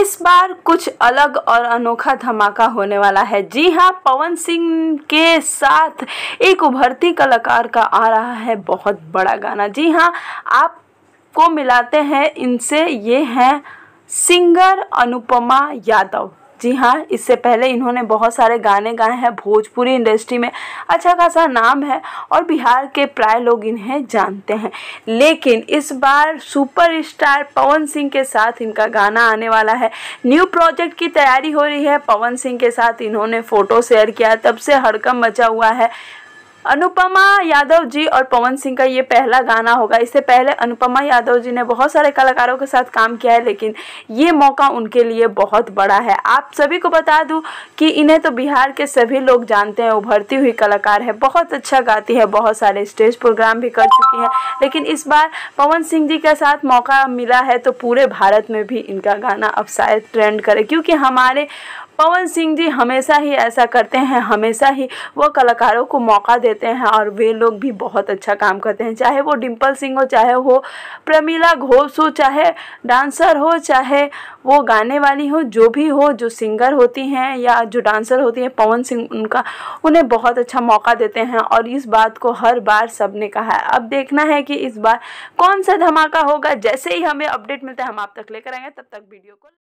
इस बार कुछ अलग और अनोखा धमाका होने वाला है जी हाँ पवन सिंह के साथ एक उभरती कलाकार का आ रहा है बहुत बड़ा गाना जी हाँ आपको मिलाते हैं इनसे ये हैं सिंगर अनुपमा यादव जी हाँ इससे पहले इन्होंने बहुत सारे गाने गाए हैं भोजपुरी इंडस्ट्री में अच्छा खासा नाम है और बिहार के प्राय लोग इन्हें जानते हैं लेकिन इस बार सुपरस्टार पवन सिंह के साथ इनका गाना आने वाला है न्यू प्रोजेक्ट की तैयारी हो रही है पवन सिंह के साथ इन्होंने फ़ोटो शेयर किया तब से हड़कम मचा हुआ है अनुपमा यादव जी और पवन सिंह का ये पहला गाना होगा इससे पहले अनुपमा यादव जी ने बहुत सारे कलाकारों के साथ काम किया है लेकिन ये मौका उनके लिए बहुत बड़ा है आप सभी को बता दूं कि इन्हें तो बिहार के सभी लोग जानते हैं उभरती हुई कलाकार है बहुत अच्छा गाती है बहुत सारे स्टेज प्रोग्राम भी कर चुकी हैं लेकिन इस बार पवन सिंह जी के साथ मौका मिला है तो पूरे भारत में भी इनका गाना अब शायद ट्रेंड करे क्योंकि हमारे पवन सिंह जी हमेशा ही ऐसा करते हैं हमेशा ही वो कलाकारों को मौका देते हैं और वे लोग भी बहुत अच्छा काम करते हैं चाहे वो डिम्पल सिंह हो चाहे वो प्रमीला घोष हो चाहे डांसर हो चाहे वो गाने वाली हो जो भी हो जो सिंगर होती हैं या जो डांसर होती हैं पवन सिंह उनका उन्हें बहुत अच्छा मौका देते हैं और इस बात को हर बार सब ने कहा है अब देखना है कि इस बार कौन सा धमाका होगा जैसे ही हमें अपडेट मिलता है हम आप तक लेकर आएंगे तब तक वीडियो को